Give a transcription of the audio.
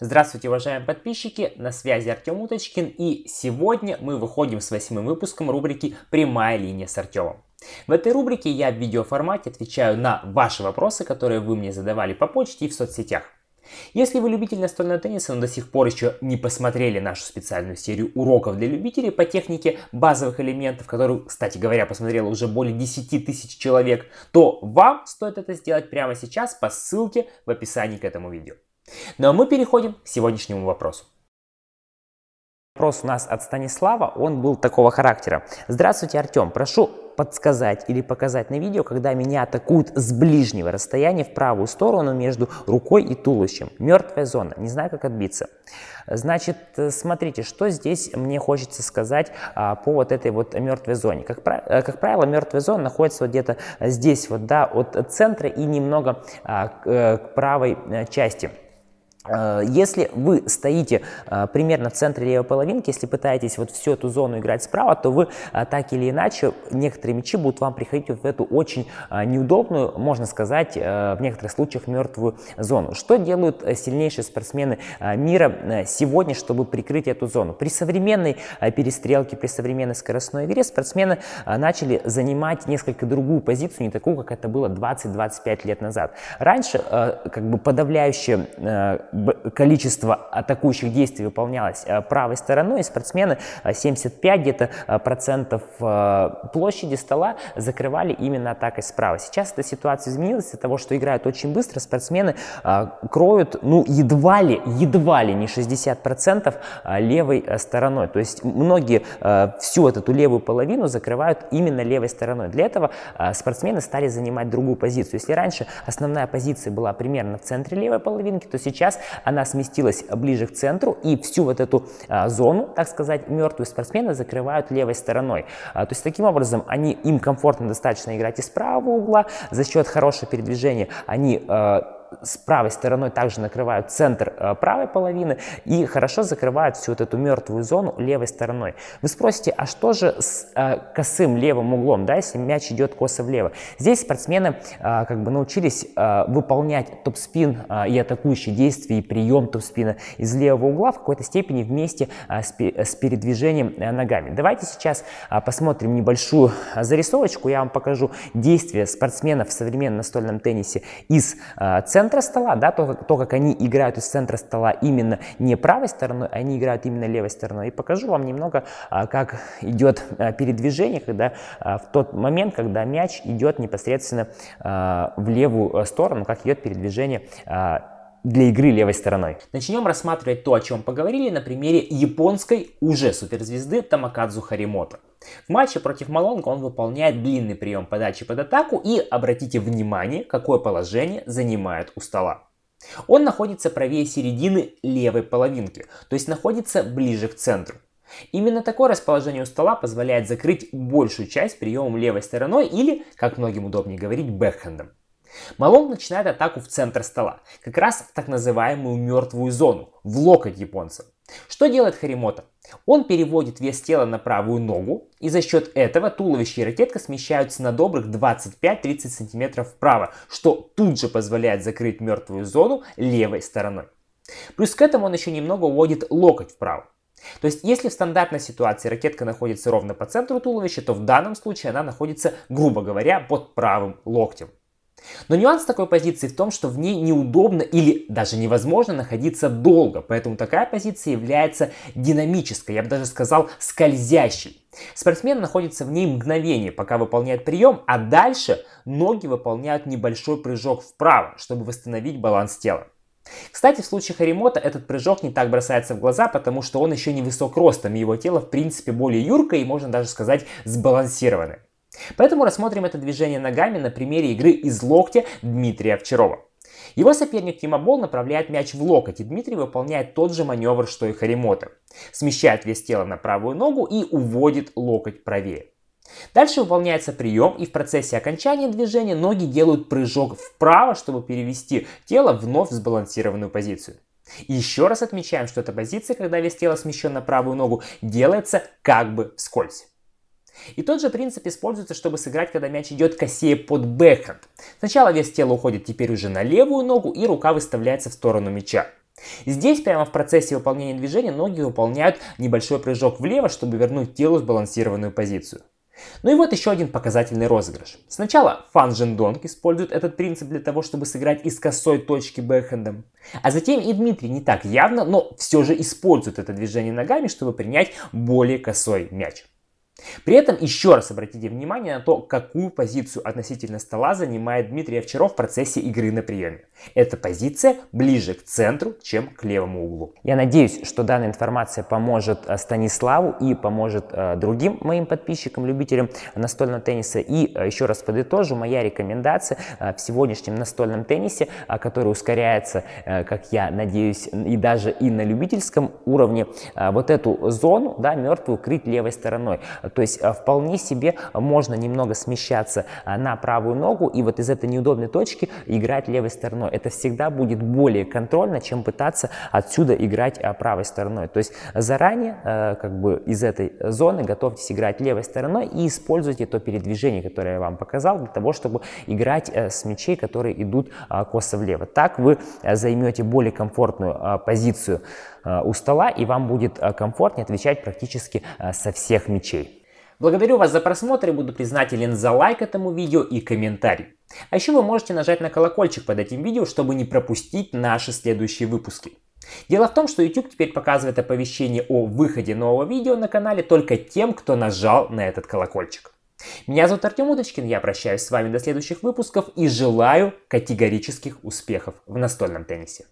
Здравствуйте, уважаемые подписчики, на связи Артем Уточкин, и сегодня мы выходим с восьмым выпуском рубрики «Прямая линия с Артемом». В этой рубрике я в видеоформате отвечаю на ваши вопросы, которые вы мне задавали по почте и в соцсетях. Если вы любитель настольного тенниса, но до сих пор еще не посмотрели нашу специальную серию уроков для любителей по технике базовых элементов, которую, кстати говоря, посмотрело уже более 10 тысяч человек, то вам стоит это сделать прямо сейчас по ссылке в описании к этому видео. Ну а мы переходим к сегодняшнему вопросу. Вопрос у нас от Станислава, он был такого характера. Здравствуйте, Артем, прошу подсказать или показать на видео, когда меня атакуют с ближнего расстояния в правую сторону между рукой и туловищем. Мертвая зона, не знаю, как отбиться. Значит, э, смотрите, что здесь мне хочется сказать а, по вот этой вот мертвой зоне. Как, э, как правило, мертвая зона находится вот где-то здесь вот, да, от центра и немного а, к, э, к правой части. Э, если вы стоите э, примерно в центре левой половинки, если пытаетесь вот всю эту зону играть справа, то вы э, так или иначе, некоторые мячи будут вам приходить в эту очень неудобную, можно сказать, в некоторых случаях мертвую зону. Что делают сильнейшие спортсмены мира сегодня, чтобы прикрыть эту зону? При современной перестрелке, при современной скоростной игре спортсмены начали занимать несколько другую позицию, не такую, как это было 20-25 лет назад. Раньше как бы подавляющее количество атакующих действий выполнялось э, правой стороной, и спортсмены 75 э, где-то э, процентов площади стола закрывали именно атакой справа. Сейчас эта ситуация изменилась из-за того, что играют очень быстро, спортсмены кроют, ну, едва ли, едва ли не 60% процентов левой стороной. То есть многие всю эту левую половину закрывают именно левой стороной. Для этого спортсмены стали занимать другую позицию. Если раньше основная позиция была примерно в центре левой половинки, то сейчас она сместилась ближе к центру, и всю вот эту а, зону, так сказать, мертвую спортсмена закрывают левой стороной. А, то есть таким образом они, им комфортно достаточно играть из правого угла, за счет хорошего передвижения они а, с правой стороной также накрывают центр э, правой половины и хорошо закрывают всю вот эту мертвую зону левой стороной. Вы спросите, а что же с э, косым левым углом, да, если мяч идет косо влево? Здесь спортсмены э, как бы научились выполнять топ-спин и атакующие действия, и прием топ-спина из левого угла в какой-то степени вместе с передвижением ногами. Давайте сейчас посмотрим небольшую зарисовочку, я вам покажу действия спортсменов в современном настольном теннисе из центра центра стола, да, то, то, как они играют из центра стола именно не правой стороной, они играют именно левой стороной. И покажу вам немного, а, как идет а, передвижение, когда а, в тот момент, когда мяч идет непосредственно в левую э, сторону, как идет передвижение для игры левой стороной. Начнем рассматривать то, о чем поговорили на примере японской уже суперзвезды Тамакадзу Харимото. В матче против Малонга он выполняет длинный прием подачи под атаку и обратите внимание, какое положение занимает у стола. Он находится правее середины левой половинки, то есть находится ближе к центру. Именно такое расположение у стола позволяет закрыть большую часть приемом левой стороной или, как многим удобнее говорить, бэкхендом. Малонг начинает атаку в центр стола, как раз в так называемую мертвую зону, в локоть японца. Что делает Харимота? Он переводит вес тела на правую ногу, и за счет этого туловище и ракетка смещаются на добрых 25-30 см вправо, что тут же позволяет закрыть мертвую зону левой стороной. Плюс к этому он еще немного уводит локоть вправо. То есть, если в стандартной ситуации ракетка находится ровно по центру туловища, то в данном случае она находится, грубо говоря, под правым локтем. Но нюанс такой позиции в том, что в ней неудобно или даже невозможно находиться долго, поэтому такая позиция является динамической, я бы даже сказал скользящей. Спортсмен находится в ней мгновение, пока выполняет прием, а дальше ноги выполняют небольшой прыжок вправо, чтобы восстановить баланс тела. Кстати, в случае Харимота этот прыжок не так бросается в глаза, потому что он еще не высок ростом, и его тело в принципе более юркое и можно даже сказать сбалансированное. Поэтому рассмотрим это движение ногами на примере игры из локтя Дмитрия Овчарова. Его соперник Тимобол направляет мяч в локоть, и Дмитрий выполняет тот же маневр, что и Харимота. Смещает вес тела на правую ногу и уводит локоть правее. Дальше выполняется прием, и в процессе окончания движения ноги делают прыжок вправо, чтобы перевести тело вновь в сбалансированную позицию. еще раз отмечаем, что эта позиция, когда вес тела смещен на правую ногу, делается как бы вскользь. И тот же принцип используется, чтобы сыграть, когда мяч идет косее под бэкхенд. Сначала вес тела уходит теперь уже на левую ногу, и рука выставляется в сторону мяча. Здесь прямо в процессе выполнения движения ноги выполняют небольшой прыжок влево, чтобы вернуть телу сбалансированную позицию. Ну и вот еще один показательный розыгрыш. Сначала Фан Жендонг использует этот принцип для того, чтобы сыграть из косой точки бэкхендом. А затем и Дмитрий не так явно, но все же использует это движение ногами, чтобы принять более косой мяч. При этом еще раз обратите внимание на то, какую позицию относительно стола занимает Дмитрий Овчаров в процессе игры на приеме. Эта позиция ближе к центру, чем к левому углу. Я надеюсь, что данная информация поможет э, Станиславу и поможет э, другим моим подписчикам, любителям настольного тенниса. И э, еще раз подытожу, моя рекомендация в сегодняшнем настольном теннисе, который ускоряется, как я надеюсь, и даже и на любительском уровне, вот эту зону, да, мертвую, крыть левой стороной. То есть э, вполне себе можно немного смещаться э, на правую ногу и вот из этой неудобной точки играть левой стороной. Это всегда будет более контрольно, чем пытаться отсюда играть э, правой стороной. То есть заранее как бы из этой зоны готовьтесь играть левой стороной и используйте то передвижение, которое я вам показал, для того, чтобы играть с мячей, которые идут косо влево. Так вы займете более комфортную позицию у стола, и вам будет комфортнее отвечать практически со всех мячей. Благодарю вас за просмотр и буду признателен за лайк этому видео и комментарий. А еще вы можете нажать на колокольчик под этим видео, чтобы не пропустить наши следующие выпуски. Дело в том, что YouTube теперь показывает оповещение о выходе нового видео на канале только тем, кто нажал на этот колокольчик. Меня зовут Артем Удочкин, я прощаюсь с вами до следующих выпусков и желаю категорических успехов в настольном теннисе.